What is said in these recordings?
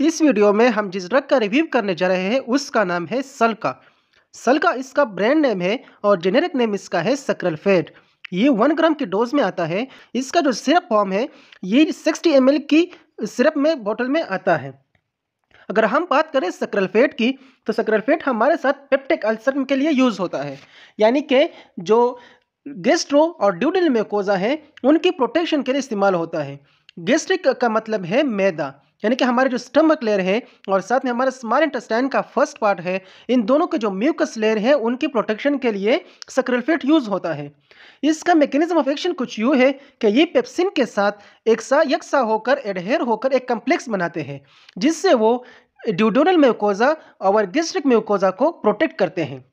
इस वीडियो में हम जिस ड्रग का रिव्यू करने जा रहे हैं उसका नाम है सल्का सलका इसका ब्रांड नेम है और जेनेरिक नेम इसका है सक्रेलफेड ये वन ग्राम की डोज में आता है इसका जो सिरप फॉर्म है ये सिक्सटी एम की सिरप में बोतल में आता है अगर हम बात करें फेट की तो फेट हमारे साथ पेप्टिक अल्सर के लिए यूज़ होता है यानी कि जो गेस्ट्रो और ड्यूडल मेकोजा है उनकी प्रोटेक्शन के लिए इस्तेमाल होता है गेस्ट्रिक का मतलब है मैदा यानी कि हमारे जो स्टमक लेयर है और साथ में हमारा स्मॉल इंटेस्टाइन का फर्स्ट पार्ट है इन दोनों के जो म्यूकस लेयर है उनकी प्रोटेक्शन के लिए सक्रलफेट यूज होता है इसका मैकेनिज्म ऑफ एक्शन कुछ यूँ है कि ये पेप्सिन के साथ एक सा यकसा होकर एडहेयर होकर एक कम्प्लेक्स बनाते हैं जिससे वो ड्यूडोनल म्यूकोजा और गेस्ट्रिक म्यूकोजा को प्रोटेक्ट करते हैं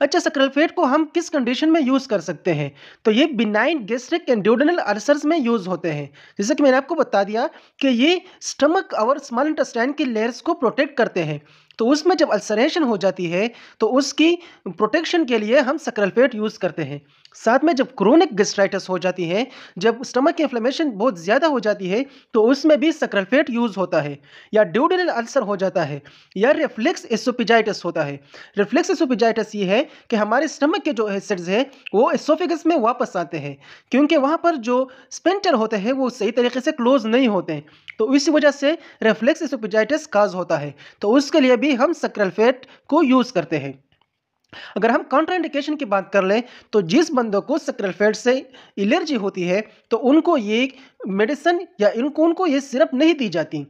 अच्छा सक्रलफेट को हम किस कंडीशन में यूज़ कर सकते हैं तो ये बिनाइन गेस्ट्रिक एंडल अल्सर्स में यूज़ होते हैं जैसे कि मैंने आपको बता दिया कि ये स्टमक और स्मॉल इंटस्टाइन की लेयर्स को प्रोटेक्ट करते हैं तो उसमें जब अल्सरेशन हो जाती है तो उसकी प्रोटेक्शन के लिए हम सक्रलफेट यूज़ करते हैं साथ में जब क्रोनिक गस्ट्राइटस हो जाती है जब स्टमक की इन्फ्लेमेशन बहुत ज़्यादा हो जाती है तो उसमें भी सक्रलफेट यूज़ होता है या ड्यूडनल अल्सर हो जाता है या रिफ्लेक्स एसोपिजाइटस होता है रिफ्लेक्स एसोपिजाइटस ये है कि हमारे स्टमक के जो एसिड्स हैं वो एसोफिगस में वापस आते हैं क्योंकि वहाँ पर जो स्पेंटर होते हैं वो सही तरीके से क्लोज नहीं होते तो इसी वजह से रिफ्लेक्स एसोपिजाइटस काज होता है तो उसके लिए भी भी हम सक्रेलफेट को यूज़ करते हैं अगर हम कॉन्ट्राइंडिकेशन की बात कर लें तो जिस बंदों को सक्रेलफेट से एलर्जी होती है तो उनको ये मेडिसिन या इनको उनको ये सिरप नहीं दी जाती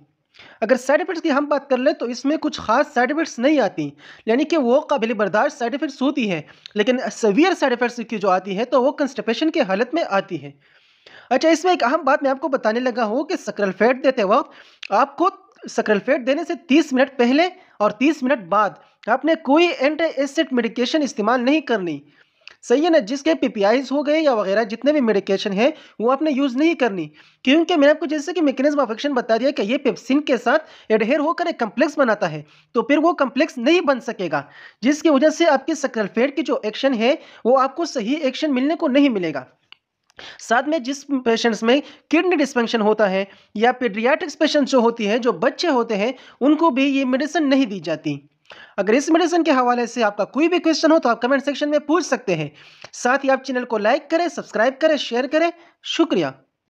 अगर साइड इफेक्ट्स की हम बात कर लें तो इसमें कुछ खास साइड इफेक्ट्स नहीं आती यानी कि वो काबिल बर्दाश्त साइड इफेक्ट्स होती है लेकिन सवियर साइड इफेक्ट्स की जो आती है तो वो कंस्टिपेशन के हालत में आती है अच्छा इसमें एक अहम बात मैं आपको बताने लगा हूँ कि सक्रेलफेट देते वक्त आपको सक्रेलफेट देने से तीस मिनट पहले और 30 मिनट बाद आपने कोई एंटी एसिड मेडिकेशन इस्तेमाल नहीं करनी सही है ना जिसके पी हो गए या वगैरह जितने भी मेडिकेशन है वो आपने यूज़ नहीं करनी क्योंकि मैंने आपको जैसे कि मेकेनिज्म ऑफ एक्शन बता दिया कि ये पेप्सिन के साथ एडहेयर होकर एक कम्प्लेक्स बनाता है तो फिर वो कम्प्लेक्स नहीं बन सकेगा जिसकी वजह से आपकी सक्रलफेड की जो एक्शन है वो आपको सही एक्शन मिलने को नहीं मिलेगा साथ में जिस पेशेंट्स में किडनी डिस्फंक्शन होता है या पेड्रियाटिक्स पेशेंट जो होती है जो बच्चे होते हैं उनको भी ये मेडिसिन नहीं दी जाती अगर इस मेडिसिन के हवाले से आपका कोई भी क्वेश्चन हो तो आप कमेंट सेक्शन में पूछ सकते हैं साथ ही आप चैनल को लाइक करें सब्सक्राइब करें शेयर करें शुक्रिया